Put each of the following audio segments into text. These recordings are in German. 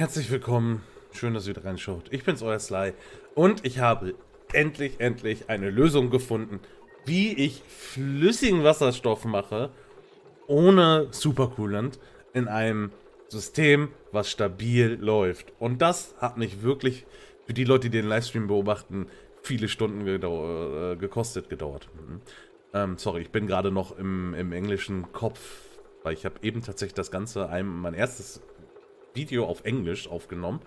Herzlich willkommen, schön, dass ihr wieder reinschaut. Ich bin's, euer Sly und ich habe endlich, endlich eine Lösung gefunden, wie ich flüssigen Wasserstoff mache, ohne Supercoolant, in einem System, was stabil läuft. Und das hat mich wirklich, für die Leute, die den Livestream beobachten, viele Stunden äh, gekostet gedauert. Mhm. Ähm, sorry, ich bin gerade noch im, im englischen Kopf, weil ich habe eben tatsächlich das Ganze, einem, mein erstes Video auf Englisch aufgenommen,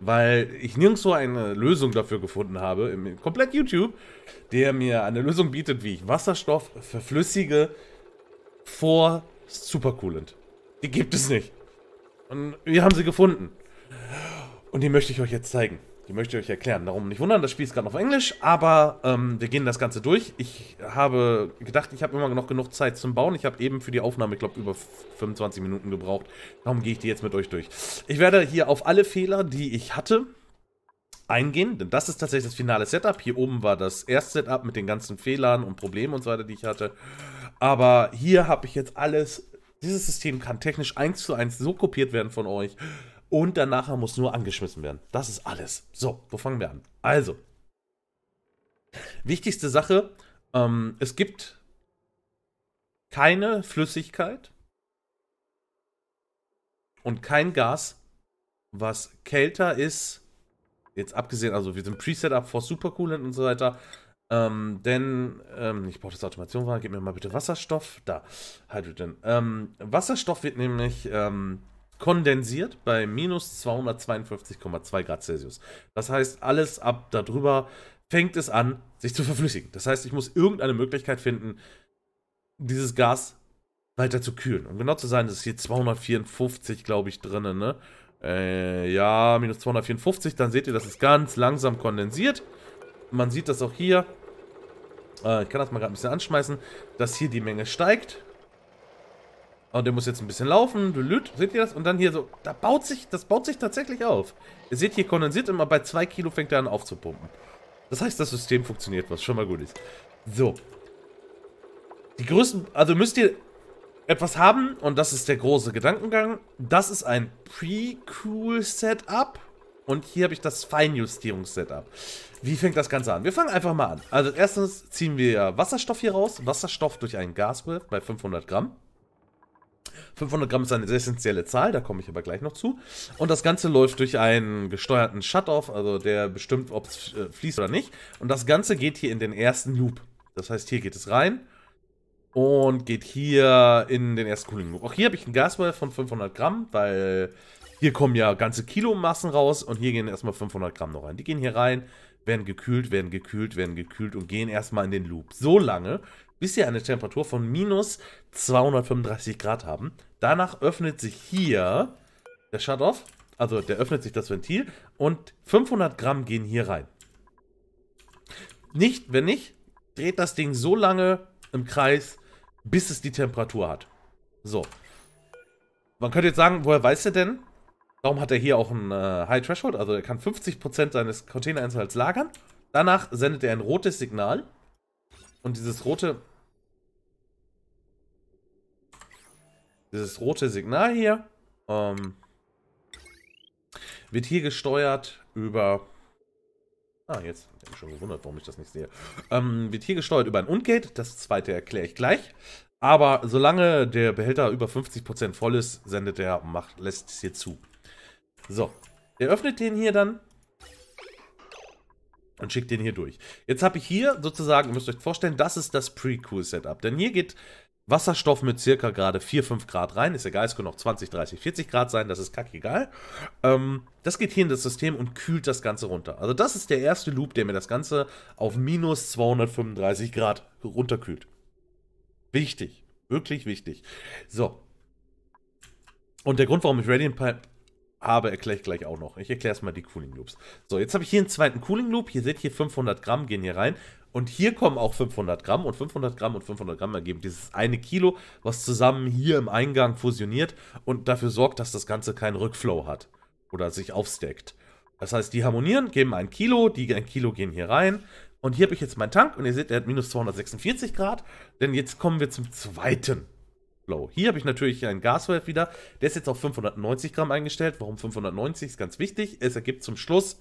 weil ich nirgendwo eine Lösung dafür gefunden habe, im komplett YouTube, der mir eine Lösung bietet, wie ich Wasserstoff verflüssige vor Supercoolant. Die gibt es nicht. Und wir haben sie gefunden. Und die möchte ich euch jetzt zeigen. Die möchte ich euch erklären. Darum nicht wundern, das Spiel ist gerade auf Englisch, aber ähm, wir gehen das Ganze durch. Ich habe gedacht, ich habe immer noch genug Zeit zum Bauen. Ich habe eben für die Aufnahme, ich glaube, über 25 Minuten gebraucht. Darum gehe ich die jetzt mit euch durch. Ich werde hier auf alle Fehler, die ich hatte, eingehen, denn das ist tatsächlich das finale Setup. Hier oben war das erste Setup mit den ganzen Fehlern und Problemen und so weiter, die ich hatte. Aber hier habe ich jetzt alles dieses System kann technisch eins zu eins so kopiert werden von euch, und danach muss nur angeschmissen werden. Das ist alles. So, wo fangen wir an? Also, wichtigste Sache, ähm, es gibt keine Flüssigkeit und kein Gas, was kälter ist, jetzt abgesehen, also wir sind Preset-Up vor Supercoolant und so weiter, ähm, denn, ähm, ich brauche das Automation, gib mir mal bitte Wasserstoff, da, Hydrogen. Ähm, Wasserstoff wird nämlich, ähm, kondensiert bei minus 252,2 Grad Celsius. Das heißt, alles ab darüber fängt es an, sich zu verflüssigen. Das heißt, ich muss irgendeine Möglichkeit finden, dieses Gas weiter zu kühlen. Um genau zu sein, das ist hier 254, glaube ich, drinnen, ne? Äh, ja, minus 254, dann seht ihr, das ist ganz langsam kondensiert. Man sieht das auch hier. Äh, ich kann das mal gerade ein bisschen anschmeißen, dass hier die Menge steigt. Und der muss jetzt ein bisschen laufen. Blüt. Seht ihr das? Und dann hier so, da baut sich, das baut sich tatsächlich auf. Ihr seht hier kondensiert immer bei 2 Kilo fängt er an aufzupumpen. Das heißt, das System funktioniert, was schon mal gut ist. So. Die größten, also müsst ihr etwas haben, und das ist der große Gedankengang. Das ist ein Pre-Cool-Setup. Und hier habe ich das Feinjustierungs-Setup. Wie fängt das Ganze an? Wir fangen einfach mal an. Also erstens ziehen wir Wasserstoff hier raus. Wasserstoff durch einen Gaswolf bei 500 Gramm. 500 Gramm ist eine essentielle Zahl, da komme ich aber gleich noch zu. Und das Ganze läuft durch einen gesteuerten Shut-Off, also der bestimmt, ob es äh, fließt oder nicht. Und das Ganze geht hier in den ersten Loop. Das heißt, hier geht es rein und geht hier in den ersten Cooling Loop. Auch hier habe ich einen Gaswell von 500 Gramm, weil hier kommen ja ganze Kilomassen raus und hier gehen erstmal 500 Gramm noch rein. Die gehen hier rein, werden gekühlt, werden gekühlt, werden gekühlt und gehen erstmal in den Loop. So lange, bis sie eine Temperatur von minus 235 Grad haben. Danach öffnet sich hier der Shutoff, also der öffnet sich das Ventil und 500 Gramm gehen hier rein. Nicht, wenn nicht, dreht das Ding so lange im Kreis, bis es die Temperatur hat. So. Man könnte jetzt sagen, woher weiß er denn? Warum hat er hier auch ein äh, High Threshold, also er kann 50% seines container Containereinhalts lagern. Danach sendet er ein rotes Signal und dieses rote... Dieses rote Signal hier ähm, wird hier gesteuert über... Ah, jetzt ich bin schon gewundert, warum ich das nicht sehe. Ähm, wird hier gesteuert über ein UND-Gate. Das zweite erkläre ich gleich. Aber solange der Behälter über 50% voll ist, sendet er, macht, lässt es hier zu. So, er öffnet den hier dann und schickt den hier durch. Jetzt habe ich hier sozusagen, ihr müsst euch vorstellen, das ist das Pre-Cool-Setup. Denn hier geht Wasserstoff mit circa gerade 4, 5 Grad rein. Ist egal, es können auch 20, 30, 40 Grad sein, das ist kackegal. Ähm, das geht hier in das System und kühlt das Ganze runter. Also das ist der erste Loop, der mir das Ganze auf minus 235 Grad runterkühlt. Wichtig, wirklich wichtig. So. Und der Grund, warum ich Radiant Pipe aber erkläre ich gleich auch noch. Ich erkläre erstmal die Cooling Loops. So, jetzt habe ich hier einen zweiten Cooling Loop. Hier seht ihr 500 Gramm gehen hier rein. Und hier kommen auch 500 Gramm und 500 Gramm und 500 Gramm ergeben dieses eine Kilo, was zusammen hier im Eingang fusioniert und dafür sorgt, dass das Ganze keinen Rückflow hat oder sich aufsteckt. Das heißt, die harmonieren, geben ein Kilo, die ein Kilo gehen hier rein. Und hier habe ich jetzt meinen Tank und ihr seht, er hat minus 246 Grad, denn jetzt kommen wir zum zweiten Low. Hier habe ich natürlich einen Gaswert wieder. Der ist jetzt auf 590 Gramm eingestellt. Warum 590 ist ganz wichtig. Es ergibt zum Schluss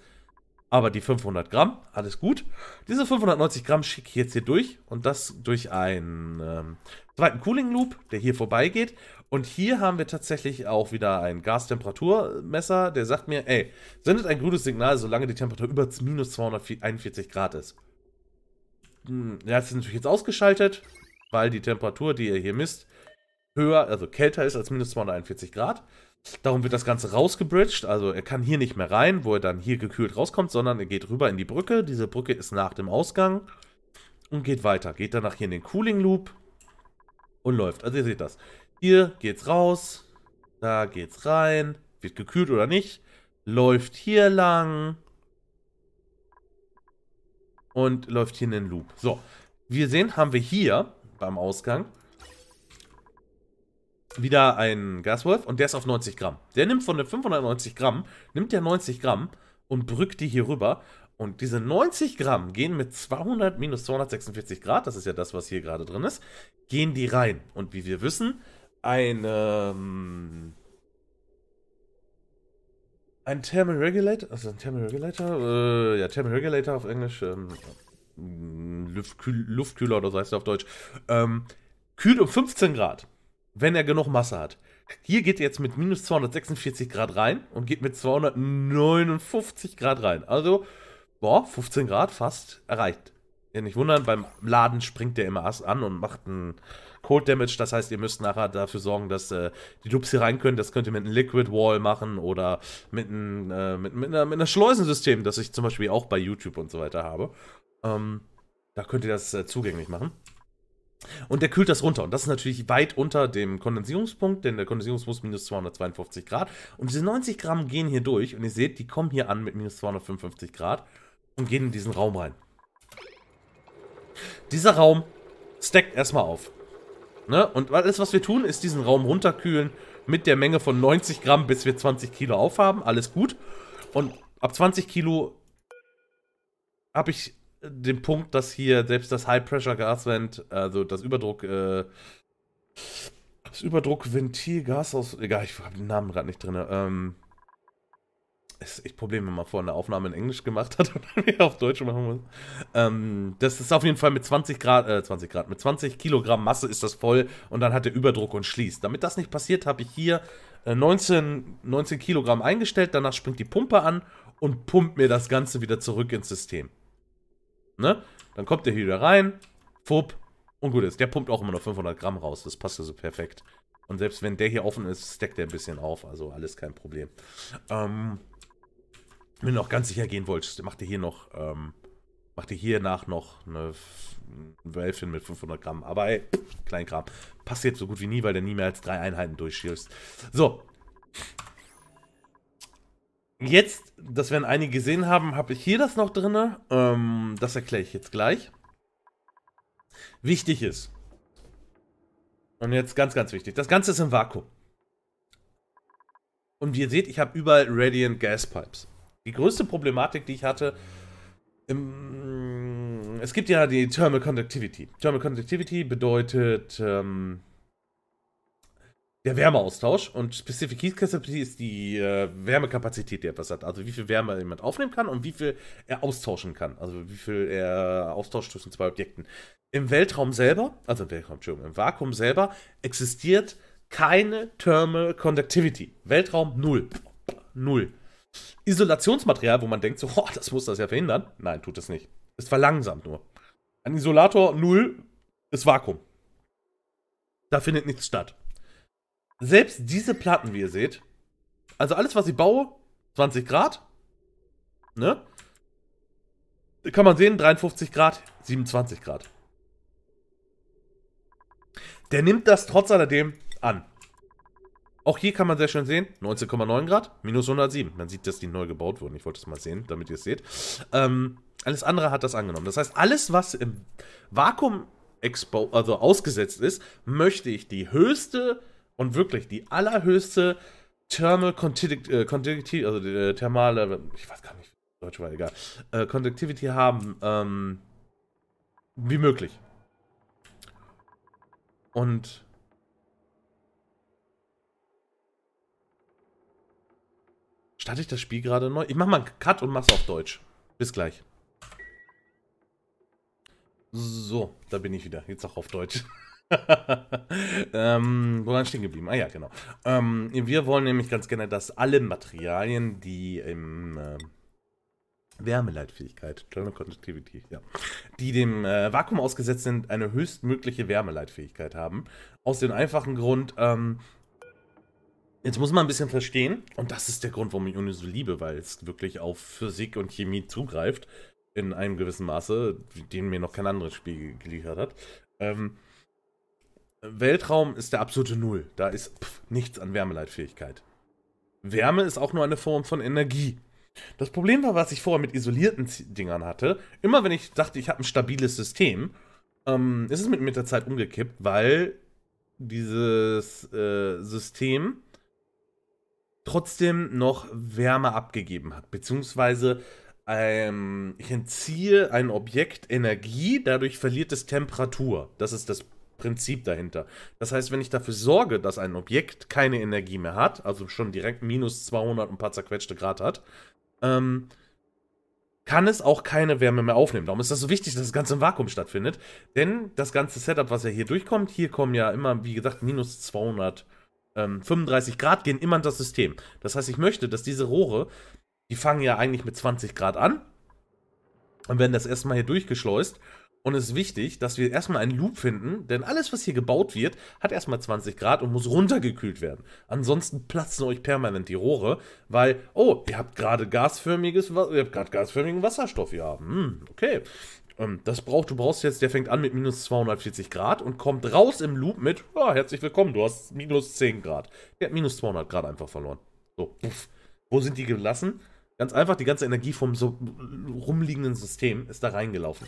aber die 500 Gramm. Alles gut. Diese 590 Gramm schicke ich jetzt hier durch. Und das durch einen ähm, zweiten Cooling Loop, der hier vorbeigeht. Und hier haben wir tatsächlich auch wieder ein Gastemperaturmesser, der sagt mir, ey, sendet ein grünes Signal, solange die Temperatur über minus 241 Grad ist. Hm, der hat es natürlich jetzt ausgeschaltet, weil die Temperatur, die ihr hier misst, höher, also kälter ist als minus 241 Grad. Darum wird das Ganze rausgebridged, also er kann hier nicht mehr rein, wo er dann hier gekühlt rauskommt, sondern er geht rüber in die Brücke. Diese Brücke ist nach dem Ausgang und geht weiter. Geht danach hier in den Cooling Loop und läuft. Also ihr seht das. Hier geht's raus, da geht's rein, wird gekühlt oder nicht, läuft hier lang und läuft hier in den Loop. So, wir sehen, haben wir hier beim Ausgang wieder ein Gaswolf und der ist auf 90 Gramm. Der nimmt von den 590 Gramm, nimmt der 90 Gramm und brückt die hier rüber. Und diese 90 Gramm gehen mit 200 minus 246 Grad, das ist ja das, was hier gerade drin ist, gehen die rein. Und wie wir wissen, ein, ähm, ein Thermal Regulator, also ein Thermal Regulator, äh, ja, Thermal Regulator auf Englisch, ähm, Luftkühler oder so heißt der auf Deutsch, ähm, kühlt um 15 Grad wenn er genug Masse hat. Hier geht er jetzt mit minus 246 Grad rein und geht mit 259 Grad rein. Also, boah, 15 Grad fast erreicht. Ja, nicht wundern, beim Laden springt der immer an und macht einen Cold Damage. Das heißt, ihr müsst nachher dafür sorgen, dass äh, die Dubs hier rein können. Das könnt ihr mit einem Liquid Wall machen oder mit einem äh, mit, mit, einer, mit einer Schleusensystem, das ich zum Beispiel auch bei YouTube und so weiter habe. Ähm, da könnt ihr das äh, zugänglich machen. Und der kühlt das runter. Und das ist natürlich weit unter dem Kondensierungspunkt, denn der Kondensierungspunkt ist minus 252 Grad. Und diese 90 Gramm gehen hier durch. Und ihr seht, die kommen hier an mit minus 255 Grad und gehen in diesen Raum rein. Dieser Raum stackt erstmal auf. Ne? Und alles, was wir tun, ist diesen Raum runterkühlen mit der Menge von 90 Gramm, bis wir 20 Kilo aufhaben. Alles gut. Und ab 20 Kilo habe ich den Punkt, dass hier selbst das High-Pressure-Gasvent, also das Überdruck, äh, das Überdruckventil, Gas aus, egal, ich habe den Namen gerade nicht drin, ähm, ist echt Problem, wenn man vorher eine Aufnahme in Englisch gemacht hat und wir auf Deutsch machen muss. Ähm, das ist auf jeden Fall mit 20 Grad, äh, 20 Grad, mit 20 Kilogramm Masse ist das voll und dann hat der Überdruck und schließt. Damit das nicht passiert, habe ich hier 19, äh, 19 Kilogramm eingestellt, danach springt die Pumpe an und pumpt mir das Ganze wieder zurück ins System. Ne? Dann kommt der hier wieder rein, fupp, und gut ist. Der pumpt auch immer noch 500 Gramm raus, das passt also perfekt. Und selbst wenn der hier offen ist, steckt der ein bisschen auf, also alles kein Problem. Ähm, wenn du noch ganz sicher gehen wolltest, mach dir hier noch, ähm, macht ihr hier nach noch eine Wölfin mit 500 Gramm. Aber ey, Kleinkram. Passt jetzt so gut wie nie, weil du nie mehr als drei Einheiten durchschießt. So. Jetzt, das werden einige gesehen haben, habe ich hier das noch drin. Ähm, das erkläre ich jetzt gleich. Wichtig ist, und jetzt ganz, ganz wichtig, das Ganze ist im Vakuum. Und wie ihr seht, ich habe überall Radiant Gas Pipes. Die größte Problematik, die ich hatte, im, es gibt ja die Thermal Conductivity. Thermal Conductivity bedeutet, ähm, der Wärmeaustausch und Specific Heat Capacity ist die äh, Wärmekapazität, die etwas hat. Also wie viel Wärme jemand aufnehmen kann und wie viel er austauschen kann. Also wie viel er austauscht zwischen zwei Objekten. Im Weltraum selber, also im Weltraum, Entschuldigung, im Vakuum selber existiert keine Thermal Conductivity. Weltraum null. Null. Isolationsmaterial, wo man denkt so, oh, das muss das ja verhindern. Nein, tut es nicht. Es verlangsamt nur. Ein Isolator null ist Vakuum. Da findet nichts statt. Selbst diese Platten, wie ihr seht, also alles, was ich baue, 20 Grad, ne? Kann man sehen, 53 Grad, 27 Grad. Der nimmt das trotz alledem an. Auch hier kann man sehr schön sehen, 19,9 Grad, minus 107. Man sieht, dass die neu gebaut wurden. Ich wollte es mal sehen, damit ihr es seht. Ähm, alles andere hat das angenommen. Das heißt, alles, was im Vakuum also ausgesetzt ist, möchte ich die höchste und wirklich die allerhöchste Thermal Conductivity, äh, also die äh, thermale, ich weiß gar nicht, Deutsch war egal, äh, Conductivity haben, ähm, wie möglich. Und starte ich das Spiel gerade neu? Ich mach mal einen Cut und mach's auf Deutsch. Bis gleich. So, da bin ich wieder. Jetzt auch auf Deutsch. ähm, wo waren stehen geblieben? Ah ja, genau. Ähm, wir wollen nämlich ganz gerne, dass alle Materialien, die im äh, Wärmeleitfähigkeit, Thermal Conductivity, ja, die dem äh, Vakuum ausgesetzt sind, eine höchstmögliche Wärmeleitfähigkeit haben. Aus dem einfachen Grund, ähm, Jetzt muss man ein bisschen verstehen, und das ist der Grund, warum ich Uni so liebe, weil es wirklich auf Physik und Chemie zugreift, in einem gewissen Maße, den mir noch kein anderes Spiel geliefert hat. Ähm, Weltraum ist der absolute Null. Da ist pff, nichts an Wärmeleitfähigkeit. Wärme ist auch nur eine Form von Energie. Das Problem war, was ich vorher mit isolierten Dingern hatte, immer wenn ich dachte, ich habe ein stabiles System, ähm, ist es mit, mit der Zeit umgekippt, weil dieses äh, System trotzdem noch Wärme abgegeben hat. Beziehungsweise ähm, ich entziehe ein Objekt Energie, dadurch verliert es Temperatur. Das ist das Problem. Prinzip dahinter. Das heißt, wenn ich dafür sorge, dass ein Objekt keine Energie mehr hat, also schon direkt minus 200 und ein paar zerquetschte Grad hat, ähm, kann es auch keine Wärme mehr aufnehmen. Darum ist das so wichtig, dass das Ganze im Vakuum stattfindet. Denn das ganze Setup, was ja hier durchkommt, hier kommen ja immer, wie gesagt, minus 235 ähm, Grad gehen immer in das System. Das heißt, ich möchte, dass diese Rohre, die fangen ja eigentlich mit 20 Grad an und werden das erstmal hier durchgeschleust und es ist wichtig, dass wir erstmal einen Loop finden, denn alles, was hier gebaut wird, hat erstmal 20 Grad und muss runtergekühlt werden. Ansonsten platzen euch permanent die Rohre, weil, oh, ihr habt gerade gasförmiges, ihr habt gerade gasförmigen Wasserstoff hier haben. Hm, okay. Ähm, das braucht, du brauchst jetzt, der fängt an mit minus 240 Grad und kommt raus im Loop mit, oh, herzlich willkommen, du hast minus 10 Grad. Der hat minus 200 Grad einfach verloren. So, uff. Wo sind die gelassen? Ganz einfach, die ganze Energie vom so rumliegenden System ist da reingelaufen.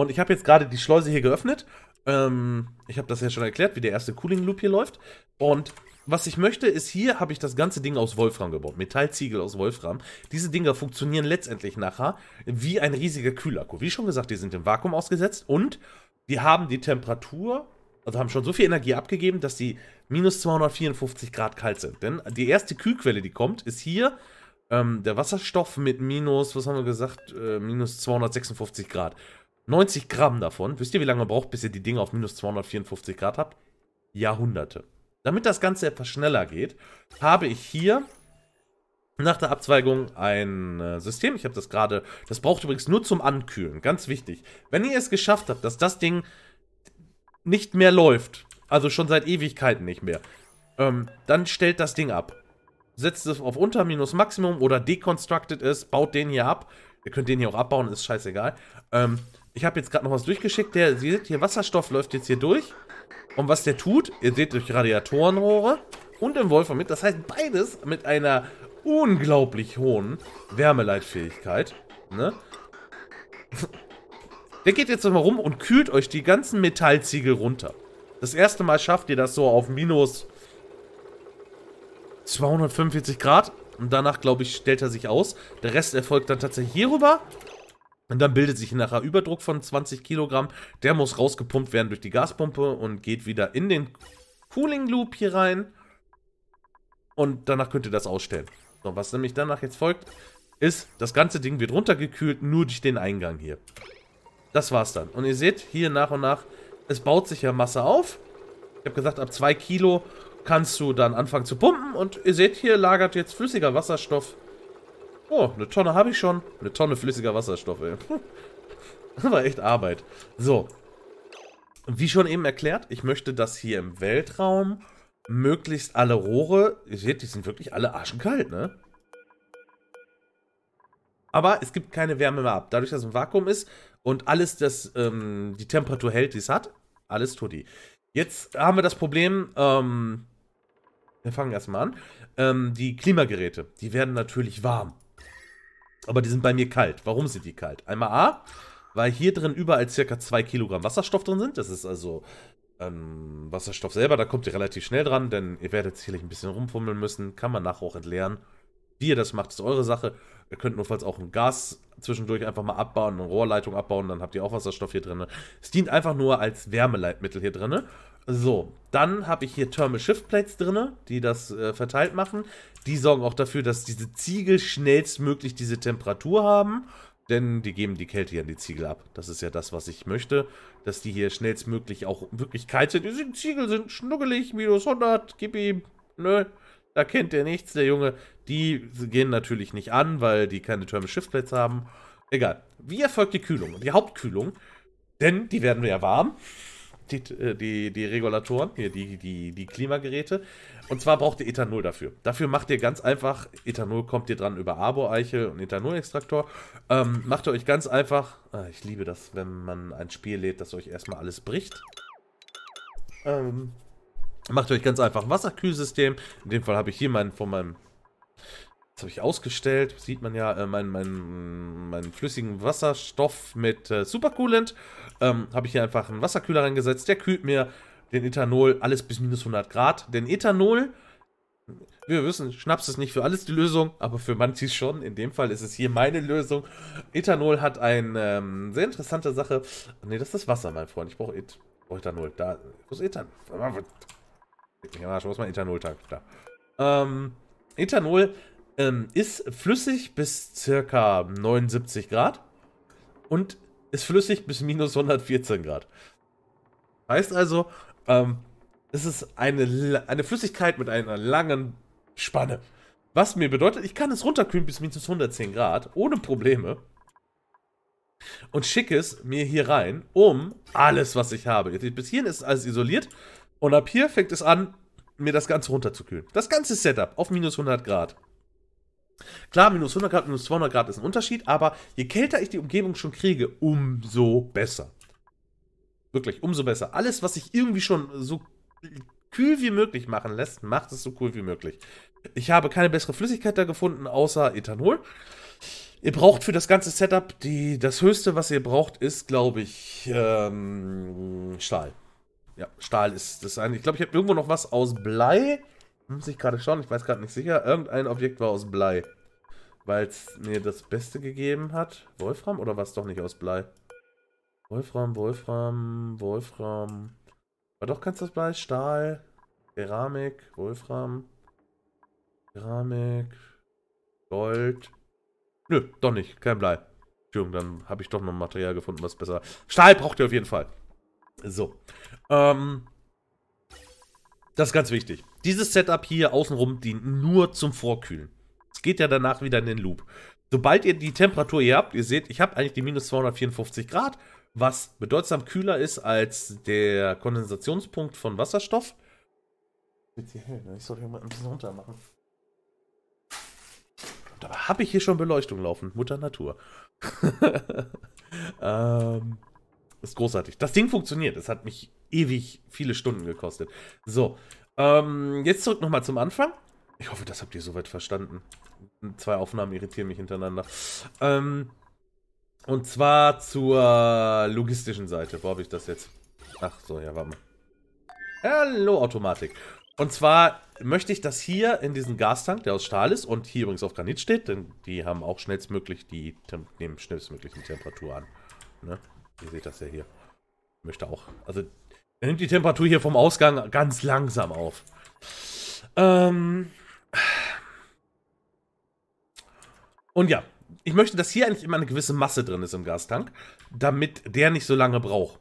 Und ich habe jetzt gerade die Schleuse hier geöffnet. Ähm, ich habe das ja schon erklärt, wie der erste Cooling Loop hier läuft. Und was ich möchte, ist hier habe ich das ganze Ding aus Wolfram gebaut. Metallziegel aus Wolfram. Diese Dinger funktionieren letztendlich nachher wie ein riesiger Kühlakku. Wie schon gesagt, die sind im Vakuum ausgesetzt und die haben die Temperatur, also haben schon so viel Energie abgegeben, dass die minus 254 Grad kalt sind. Denn die erste Kühlquelle, die kommt, ist hier ähm, der Wasserstoff mit minus, was haben wir gesagt, äh, minus 256 Grad. 90 Gramm davon. Wisst ihr, wie lange man braucht, bis ihr die Dinge auf minus 254 Grad habt? Jahrhunderte. Damit das Ganze etwas schneller geht, habe ich hier nach der Abzweigung ein äh, System. Ich habe das gerade, das braucht übrigens nur zum Ankühlen, ganz wichtig. Wenn ihr es geschafft habt, dass das Ding nicht mehr läuft, also schon seit Ewigkeiten nicht mehr, ähm, dann stellt das Ding ab. Setzt es auf unter minus Maximum oder deconstructed es, baut den hier ab. Ihr könnt den hier auch abbauen, ist scheißegal. Ähm, ich habe jetzt gerade noch was durchgeschickt. Der, Sie seht hier, Wasserstoff läuft jetzt hier durch. Und was der tut, ihr seht durch Radiatorenrohre und im Wolfer mit. Das heißt beides mit einer unglaublich hohen Wärmeleitfähigkeit. Ne? Der geht jetzt nochmal rum und kühlt euch die ganzen Metallziegel runter. Das erste Mal schafft ihr das so auf minus 245 Grad. Und danach, glaube ich, stellt er sich aus. Der Rest erfolgt dann tatsächlich hier rüber und dann bildet sich nachher Überdruck von 20 Kilogramm. Der muss rausgepumpt werden durch die Gaspumpe und geht wieder in den Cooling Loop hier rein. Und danach könnt ihr das ausstellen. So, was nämlich danach jetzt folgt, ist, das ganze Ding wird runtergekühlt, nur durch den Eingang hier. Das war's dann. Und ihr seht, hier nach und nach, es baut sich ja Masse auf. Ich habe gesagt, ab 2 Kilo kannst du dann anfangen zu pumpen. Und ihr seht, hier lagert jetzt flüssiger Wasserstoff Oh, eine Tonne habe ich schon. Eine Tonne flüssiger Wasserstoff, ey. Das war echt Arbeit. So. Wie schon eben erklärt, ich möchte, dass hier im Weltraum möglichst alle Rohre... Ihr seht, die sind wirklich alle arschenkalt, ne? Aber es gibt keine Wärme mehr ab. Dadurch, dass es ein Vakuum ist und alles, das ähm, die Temperatur hält, die es hat, alles tut die. Jetzt haben wir das Problem, ähm, wir fangen erstmal an, ähm, die Klimageräte, die werden natürlich warm. Aber die sind bei mir kalt. Warum sind die kalt? Einmal A, weil hier drin überall circa 2 Kilogramm Wasserstoff drin sind. Das ist also ähm, Wasserstoff selber, da kommt ihr relativ schnell dran, denn ihr werdet sicherlich ein bisschen rumfummeln müssen. Kann man nachher auch entleeren. Wie ihr das macht, ist eure Sache. Ihr könnt notfalls auch ein Gas zwischendurch einfach mal abbauen, eine Rohrleitung abbauen, dann habt ihr auch Wasserstoff hier drin. Es dient einfach nur als Wärmeleitmittel hier drin. So, dann habe ich hier Thermal Shift Plates drin, die das äh, verteilt machen. Die sorgen auch dafür, dass diese Ziegel schnellstmöglich diese Temperatur haben. Denn die geben die Kälte hier an die Ziegel ab. Das ist ja das, was ich möchte. Dass die hier schnellstmöglich auch wirklich kalt sind. Diese Ziegel sind schnuggelig, minus 100, gib ihm. Nö, ne? da kennt der nichts, der Junge. Die gehen natürlich nicht an, weil die keine Thermal Shift Plates haben. Egal. Wie erfolgt die Kühlung? Die Hauptkühlung. Denn die werden wir ja warm die, äh, die, die Regulatoren, hier die, die, die Klimageräte. Und zwar braucht ihr Ethanol dafür. Dafür macht ihr ganz einfach, Ethanol kommt ihr dran über Arbo-Eiche und Ethanol-Extraktor. Ähm, macht ihr euch ganz einfach, ah, ich liebe das, wenn man ein Spiel lädt, das euch erstmal alles bricht. Ähm, macht euch ganz einfach ein Wasserkühlsystem. In dem Fall habe ich hier meinen von meinem das habe ich ausgestellt. Sieht man ja, äh, meinen mein, mein flüssigen Wasserstoff mit äh, Supercoolant. Ähm, habe ich hier einfach einen Wasserkühler reingesetzt. Der kühlt mir den Ethanol alles bis minus 100 Grad. Denn Ethanol, wir wissen, Schnaps ist nicht für alles die Lösung, aber für manches schon. In dem Fall ist es hier meine Lösung. Ethanol hat eine ähm, sehr interessante Sache. Ne, das ist das Wasser, mein Freund. Ich brauche brauch Ethanol. Da, muss Ethanol? Ich muss mein Ethanol-Tank? Da. Ähm, Ethanol ähm, ist flüssig bis circa 79 Grad und ist flüssig bis minus 114 Grad. Heißt also, ähm, es ist eine, eine Flüssigkeit mit einer langen Spanne. Was mir bedeutet, ich kann es runterkühlen bis minus 110 Grad, ohne Probleme. Und schicke es mir hier rein, um alles, was ich habe. Bis hierhin ist alles isoliert. Und ab hier fängt es an, mir das Ganze runterzukühlen. Das ganze Setup auf minus 100 Grad. Klar, minus 100 Grad, minus 200 Grad ist ein Unterschied, aber je kälter ich die Umgebung schon kriege, umso besser. Wirklich, umso besser. Alles, was sich irgendwie schon so kühl wie möglich machen lässt, macht es so cool wie möglich. Ich habe keine bessere Flüssigkeit da gefunden, außer Ethanol. Ihr braucht für das ganze Setup, die, das höchste, was ihr braucht, ist, glaube ich, ähm, Stahl. Ja, Stahl ist das eine. Ich glaube, ich habe irgendwo noch was aus Blei. Muss ich gerade schauen, ich weiß gerade nicht sicher. Irgendein Objekt war aus Blei. Weil es mir das Beste gegeben hat. Wolfram oder was doch nicht aus Blei? Wolfram, Wolfram, Wolfram. War doch ganz das Blei. Stahl, Keramik, Wolfram, Keramik, Gold. Nö, doch nicht. Kein Blei. Entschuldigung, dann habe ich doch noch ein Material gefunden, was besser. Stahl braucht ihr auf jeden Fall. So. Ähm, das ist ganz wichtig. Dieses Setup hier außenrum dient nur zum Vorkühlen. Es geht ja danach wieder in den Loop. Sobald ihr die Temperatur hier habt, ihr seht, ich habe eigentlich die minus 254 Grad, was bedeutsam kühler ist als der Kondensationspunkt von Wasserstoff. Wird hier hell, ne? Ich soll hier mal ein bisschen runter machen. Da habe ich hier schon Beleuchtung laufen, Mutter Natur. ähm, ist großartig. Das Ding funktioniert. Es hat mich ewig viele Stunden gekostet. So, ähm, jetzt zurück nochmal zum Anfang. Ich hoffe, das habt ihr soweit verstanden. Zwei Aufnahmen irritieren mich hintereinander. Ähm, und zwar zur logistischen Seite. Wo habe ich das jetzt? Ach so, ja, warte mal. Hallo, Automatik. Und zwar möchte ich, das hier in diesem Gastank, der aus Stahl ist und hier übrigens auf Granit steht, denn die haben auch schnellstmöglich die, Tem nehmen schnellstmöglichen Temperatur an. Ne? Ihr seht das ja hier. Ich möchte auch. Also, er nimmt die Temperatur hier vom Ausgang ganz langsam auf. Ähm, und ja, ich möchte, dass hier eigentlich immer eine gewisse Masse drin ist im Gastank, damit der nicht so lange braucht.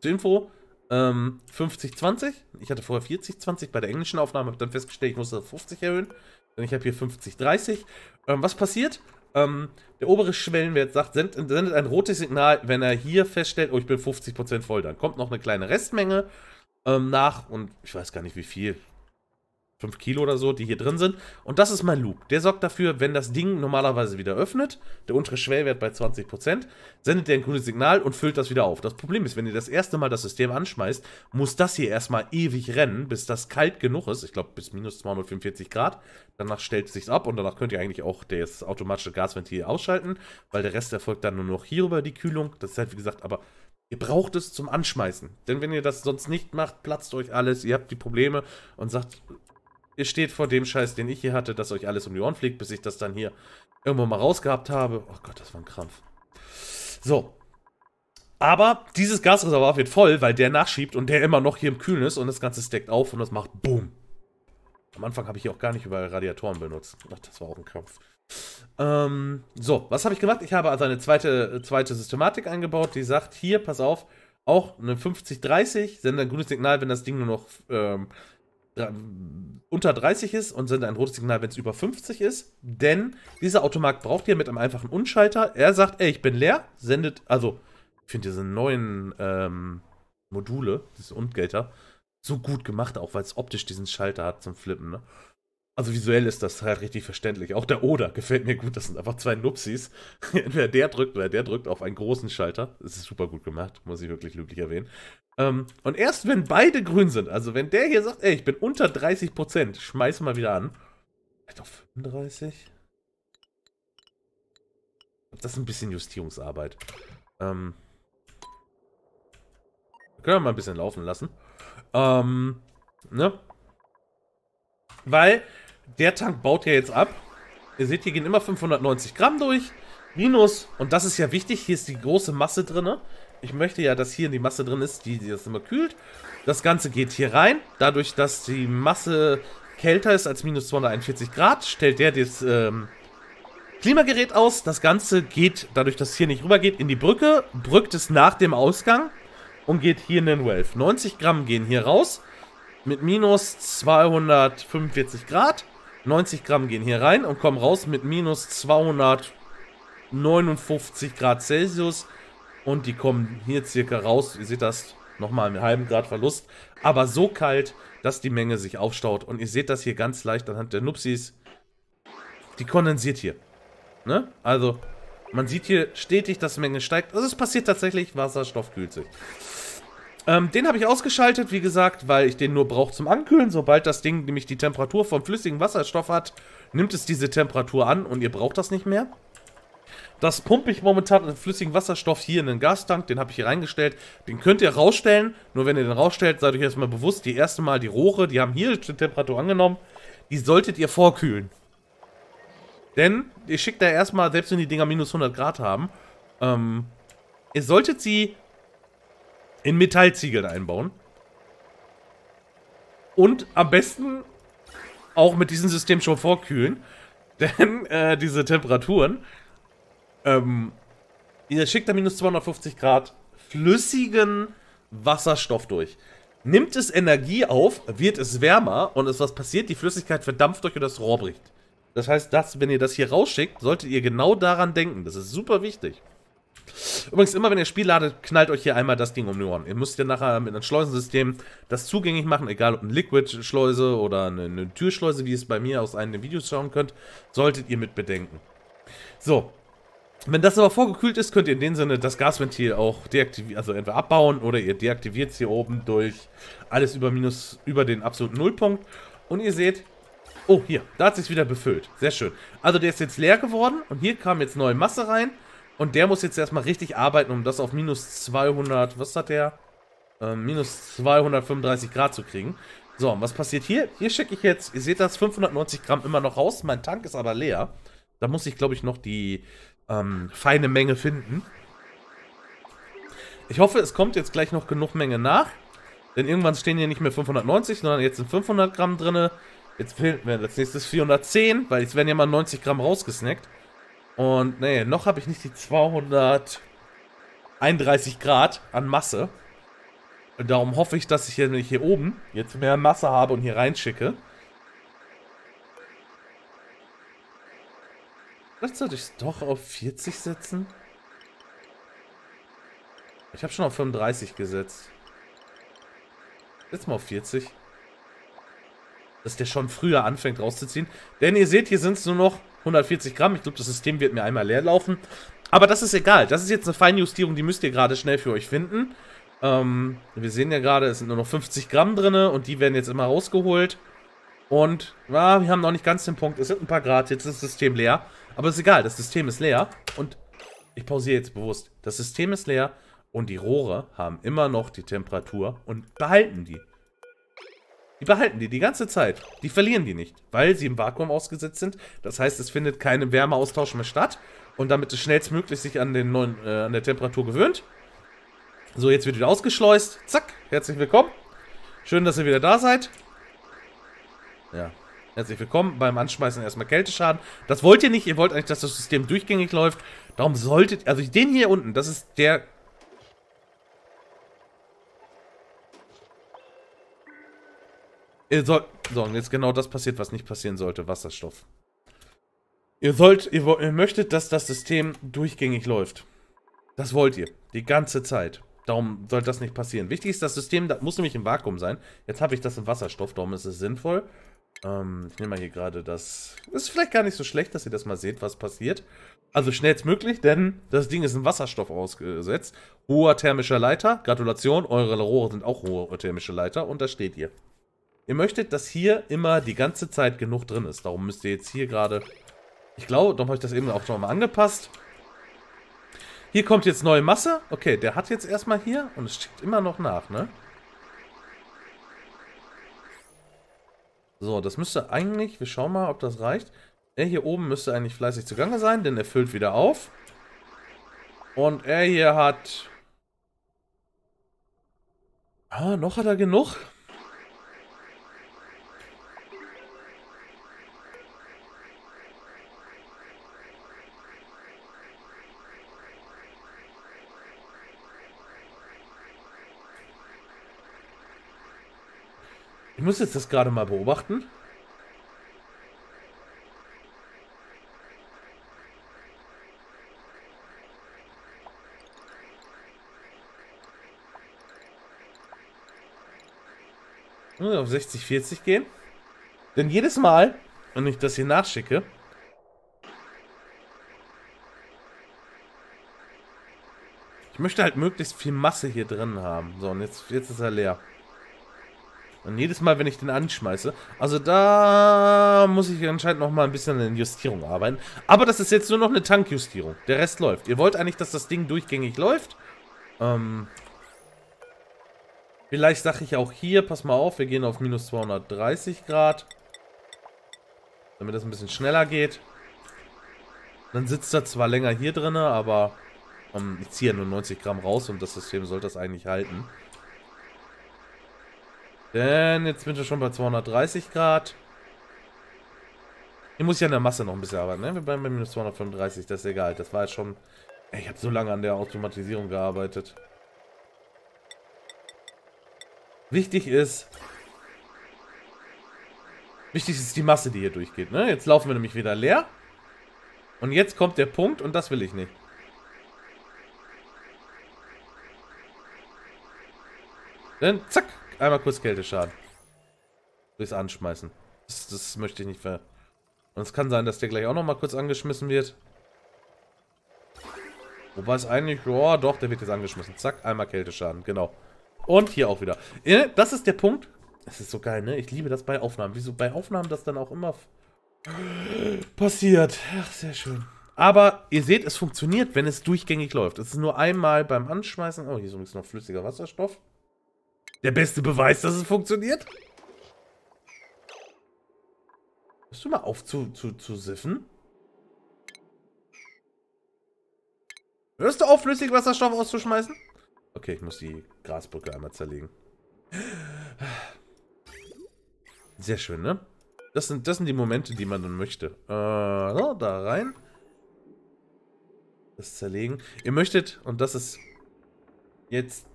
Zur Info, ähm, 50-20. Ich hatte vorher 40-20 bei der englischen Aufnahme, habe dann festgestellt, ich muss das 50 erhöhen. Denn ich habe hier 50-30. Ähm, was passiert? Ähm, der obere Schwellenwert sagt, send, sendet ein rotes Signal, wenn er hier feststellt, oh, ich bin 50% voll. Dann kommt noch eine kleine Restmenge ähm, nach und ich weiß gar nicht wie viel. 5 Kilo oder so, die hier drin sind. Und das ist mein Loop. Der sorgt dafür, wenn das Ding normalerweise wieder öffnet, der untere Schwellwert bei 20%, sendet der ein grünes Signal und füllt das wieder auf. Das Problem ist, wenn ihr das erste Mal das System anschmeißt, muss das hier erstmal ewig rennen, bis das kalt genug ist. Ich glaube, bis minus 245 Grad. Danach stellt es sich ab und danach könnt ihr eigentlich auch das automatische Gasventil ausschalten, weil der Rest erfolgt dann nur noch hierüber die Kühlung. Das ist halt, wie gesagt, aber Ihr braucht es zum Anschmeißen. Denn wenn ihr das sonst nicht macht, platzt euch alles, ihr habt die Probleme und sagt, Ihr steht vor dem Scheiß, den ich hier hatte, dass euch alles um die Ohren fliegt, bis ich das dann hier irgendwo mal rausgehabt habe. Oh Gott, das war ein Krampf. So. Aber dieses Gasreservoir wird voll, weil der nachschiebt und der immer noch hier im Kühlen ist und das Ganze steckt auf und das macht Boom. Am Anfang habe ich hier auch gar nicht über Radiatoren benutzt. Ach, das war auch ein Krampf. Ähm, so, was habe ich gemacht? Ich habe also eine zweite, zweite Systematik eingebaut, die sagt, hier, pass auf, auch eine 50-30, sende ein grünes Signal, wenn das Ding nur noch ähm, unter 30 ist und sendet ein rotes Signal, wenn es über 50 ist. Denn dieser Automarkt braucht ihr mit einem einfachen Unschalter. Er sagt, ey, ich bin leer, sendet, also, ich finde diese neuen ähm, Module, diese Undgater, so gut gemacht, auch weil es optisch diesen Schalter hat zum Flippen, ne? Also visuell ist das halt richtig verständlich. Auch der Oder gefällt mir gut. Das sind einfach zwei Nupsis. Entweder der drückt oder der drückt auf einen großen Schalter. Das ist super gut gemacht, muss ich wirklich lüblich erwähnen. Ähm, und erst wenn beide grün sind, also wenn der hier sagt, ey, ich bin unter 30%, schmeiß mal wieder an. Vielleicht auf 35? Das ist ein bisschen Justierungsarbeit. Ähm, können wir mal ein bisschen laufen lassen. Ähm, ne? Weil der Tank baut ja jetzt ab. Ihr seht, hier gehen immer 590 Gramm durch. Minus, und das ist ja wichtig, hier ist die große Masse drin. Ich möchte ja, dass hier die Masse drin ist, die, die das immer kühlt. Das Ganze geht hier rein. Dadurch, dass die Masse kälter ist als minus 241 Grad, stellt der das ähm, Klimagerät aus. Das Ganze geht, dadurch, dass hier nicht rübergeht, in die Brücke, brückt es nach dem Ausgang und geht hier in den Welf. 90 Gramm gehen hier raus mit minus 245 Grad. 90 Gramm gehen hier rein und kommen raus mit minus 259 Grad Celsius. Und die kommen hier circa raus. Ihr seht das nochmal einen halben Grad Verlust. Aber so kalt, dass die Menge sich aufstaut. Und ihr seht das hier ganz leicht anhand der Nupsis. Die kondensiert hier. Ne? Also, man sieht hier stetig, dass Menge steigt. Also es passiert tatsächlich, Wasserstoff kühlt sich. Ähm, den habe ich ausgeschaltet, wie gesagt, weil ich den nur brauche zum Ankühlen. Sobald das Ding nämlich die Temperatur vom flüssigen Wasserstoff hat, nimmt es diese Temperatur an und ihr braucht das nicht mehr. Das pumpe ich momentan mit flüssigen Wasserstoff hier in den Gastank. Den habe ich hier reingestellt. Den könnt ihr rausstellen. Nur wenn ihr den rausstellt, seid euch erstmal bewusst, die erste Mal die Rohre, die haben hier die Temperatur angenommen. Die solltet ihr vorkühlen. Denn ihr schickt da erstmal, selbst wenn die Dinger minus 100 Grad haben, ähm, ihr solltet sie in Metallziegeln einbauen. Und am besten auch mit diesem System schon vorkühlen. Denn äh, diese Temperaturen, ähm, ihr schickt da minus 250 Grad flüssigen Wasserstoff durch. Nimmt es Energie auf, wird es wärmer und ist was passiert, die Flüssigkeit verdampft euch und das Rohr bricht. Das heißt, dass, wenn ihr das hier rausschickt, solltet ihr genau daran denken. Das ist super wichtig. Übrigens, immer wenn ihr Spiel ladet, knallt euch hier einmal das Ding um die Ohren. Ihr müsst ja nachher mit einem Schleusensystem das zugänglich machen, egal ob eine Liquid-Schleuse oder eine, eine, Türschleuse, wie ihr es bei mir aus einem Videos schauen könnt, solltet ihr mit bedenken. So. Wenn das aber vorgekühlt ist, könnt ihr in dem Sinne das Gasventil auch deaktivieren, also entweder abbauen oder ihr deaktiviert es hier oben durch alles über minus über den absoluten Nullpunkt. Und ihr seht, oh hier, da hat es sich wieder befüllt. Sehr schön. Also der ist jetzt leer geworden und hier kam jetzt neue Masse rein. Und der muss jetzt erstmal richtig arbeiten, um das auf minus 200, was hat der? Ähm, minus 235 Grad zu kriegen. So, und was passiert hier? Hier schicke ich jetzt, ihr seht das, 590 Gramm immer noch raus. Mein Tank ist aber leer. Da muss ich, glaube ich, noch die ähm, feine Menge finden. Ich hoffe, es kommt jetzt gleich noch genug Menge nach. Denn irgendwann stehen hier nicht mehr 590, sondern jetzt sind 500 Gramm drin. Jetzt fehlen mir als nächstes 410, weil jetzt werden ja mal 90 Gramm rausgesnackt. Und nee, noch habe ich nicht die 231 Grad an Masse. Und darum hoffe ich, dass ich, wenn ich hier oben jetzt mehr Masse habe und hier reinschicke, Vielleicht sollte ich es doch auf 40 setzen. Ich habe schon auf 35 gesetzt. Jetzt mal auf 40. Dass der schon früher anfängt rauszuziehen. Denn ihr seht, hier sind es nur noch 140 Gramm. Ich glaube, das System wird mir einmal leer laufen. Aber das ist egal. Das ist jetzt eine Feinjustierung, die müsst ihr gerade schnell für euch finden. Ähm, wir sehen ja gerade, es sind nur noch 50 Gramm drin und die werden jetzt immer rausgeholt. Und ja, wir haben noch nicht ganz den Punkt. Es sind ein paar Grad, jetzt ist das System leer. Aber ist egal, das System ist leer. Und ich pausiere jetzt bewusst. Das System ist leer und die Rohre haben immer noch die Temperatur und behalten die. Die behalten die die ganze Zeit. Die verlieren die nicht, weil sie im Vakuum ausgesetzt sind. Das heißt, es findet kein Wärmeaustausch mehr statt. Und damit es schnellstmöglich sich an, den neuen, äh, an der Temperatur gewöhnt. So, jetzt wird wieder ausgeschleust. Zack, herzlich willkommen. Schön, dass ihr wieder da seid. Ja, herzlich willkommen. Beim Anschmeißen erstmal Kälteschaden. Das wollt ihr nicht. Ihr wollt eigentlich, dass das System durchgängig läuft. Darum solltet... Also den hier unten, das ist der Ihr sollt. So, und jetzt genau das passiert, was nicht passieren sollte: Wasserstoff. Ihr sollt. Ihr, ihr möchtet, dass das System durchgängig läuft. Das wollt ihr. Die ganze Zeit. Darum soll das nicht passieren. Wichtig ist, das System das muss nämlich im Vakuum sein. Jetzt habe ich das im Wasserstoff, darum ist es sinnvoll. Ähm, ich nehme mal hier gerade das... Ist vielleicht gar nicht so schlecht, dass ihr das mal seht, was passiert. Also schnellstmöglich, denn das Ding ist im Wasserstoff ausgesetzt. Hoher thermischer Leiter. Gratulation, eure Rohre sind auch hohe thermische Leiter und da steht ihr. Ihr möchtet, dass hier immer die ganze Zeit genug drin ist. Darum müsst ihr jetzt hier gerade... Ich glaube, darum habe ich das eben auch schon mal angepasst. Hier kommt jetzt neue Masse. Okay, der hat jetzt erstmal hier und es schickt immer noch nach, ne? So, das müsste eigentlich, wir schauen mal, ob das reicht. Er hier oben müsste eigentlich fleißig zugange sein, denn er füllt wieder auf. Und er hier hat... Ah, noch hat er genug. muss jetzt das gerade mal beobachten. auf 60, 40 gehen. Denn jedes Mal, wenn ich das hier nachschicke, ich möchte halt möglichst viel Masse hier drin haben. So, und jetzt, jetzt ist er leer. Und jedes Mal, wenn ich den anschmeiße, also da muss ich anscheinend noch mal ein bisschen an den Justierungen arbeiten. Aber das ist jetzt nur noch eine Tankjustierung. Der Rest läuft. Ihr wollt eigentlich, dass das Ding durchgängig läuft. Ähm, vielleicht sage ich auch hier, pass mal auf, wir gehen auf minus 230 Grad. Damit das ein bisschen schneller geht. Dann sitzt er zwar länger hier drin, aber ähm, ich ziehe ja nur 90 Gramm raus und das System sollte das eigentlich halten. Denn jetzt bin ich schon bei 230 Grad. Hier muss ich an der Masse noch ein bisschen arbeiten, ne? Wir bleiben bei minus 235, das ist egal. Das war jetzt schon... ich habe so lange an der Automatisierung gearbeitet. Wichtig ist... Wichtig ist die Masse, die hier durchgeht, ne? Jetzt laufen wir nämlich wieder leer. Und jetzt kommt der Punkt und das will ich nicht. Dann zack, Einmal kurz Kälteschaden. Durchs Anschmeißen. Das, das möchte ich nicht ver... Und es kann sein, dass der gleich auch nochmal kurz angeschmissen wird. Wobei es eigentlich... Oh, doch, der wird jetzt angeschmissen. Zack, einmal Kälteschaden. Genau. Und hier auch wieder. Das ist der Punkt. Das ist so geil, ne? Ich liebe das bei Aufnahmen. Wieso bei Aufnahmen das dann auch immer passiert. Ach, sehr schön. Aber ihr seht, es funktioniert, wenn es durchgängig läuft. Es ist nur einmal beim Anschmeißen. Oh, hier ist übrigens noch flüssiger Wasserstoff. Der beste Beweis, dass es funktioniert? Hörst du mal auf zu, zu, zu siffen? Hörst du auf, flüssig Wasserstoff auszuschmeißen? Okay, ich muss die Grasbrücke einmal zerlegen. Sehr schön, ne? Das sind, das sind die Momente, die man dann möchte. Äh, so, da rein. Das zerlegen. Ihr möchtet, und das ist jetzt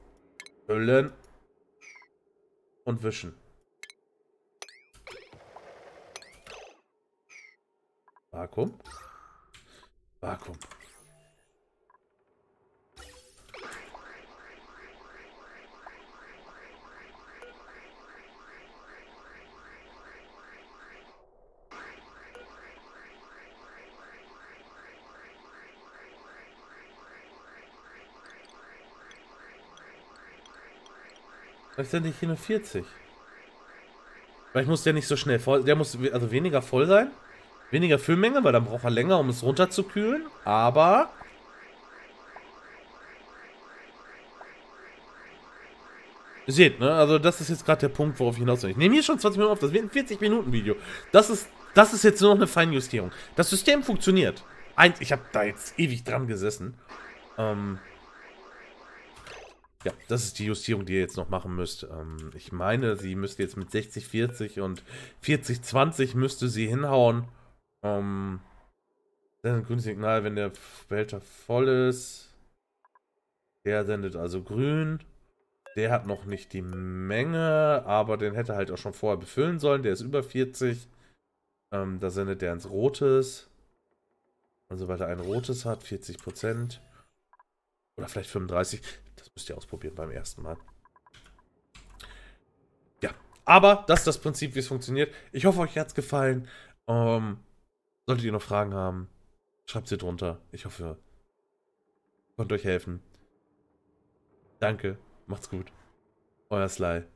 füllen, und wischen. Vakuum. Vakuum. Vielleicht ich hier nur 40. Vielleicht muss der nicht so schnell voll... Der muss also weniger voll sein. Weniger Füllmenge, weil dann braucht er länger, um es runterzukühlen. Aber... Ihr seht, ne? Also das ist jetzt gerade der Punkt, worauf ich hinaus will. Ich nehme hier schon 20 Minuten auf. Das wird ein 40-Minuten-Video. Das ist, das ist jetzt nur noch eine Feinjustierung. Das System funktioniert. Eins, ich habe da jetzt ewig dran gesessen. Ähm... Ja, das ist die Justierung, die ihr jetzt noch machen müsst. Ähm, ich meine, sie müsste jetzt mit 60, 40 und 40, 20 müsste sie hinhauen. Ähm, dann grünes Signal, wenn der Behälter voll ist. Der sendet also grün. Der hat noch nicht die Menge, aber den hätte halt auch schon vorher befüllen sollen. Der ist über 40. Ähm, da sendet der ins Rotes. Also weil er ein Rotes hat, 40 Prozent. Oder vielleicht 35. Müsst ihr ausprobieren beim ersten Mal. Ja, aber das ist das Prinzip, wie es funktioniert. Ich hoffe, euch hat es gefallen. Ähm, solltet ihr noch Fragen haben, schreibt sie drunter. Ich hoffe, konnte euch helfen. Danke, macht's gut. Euer Sly.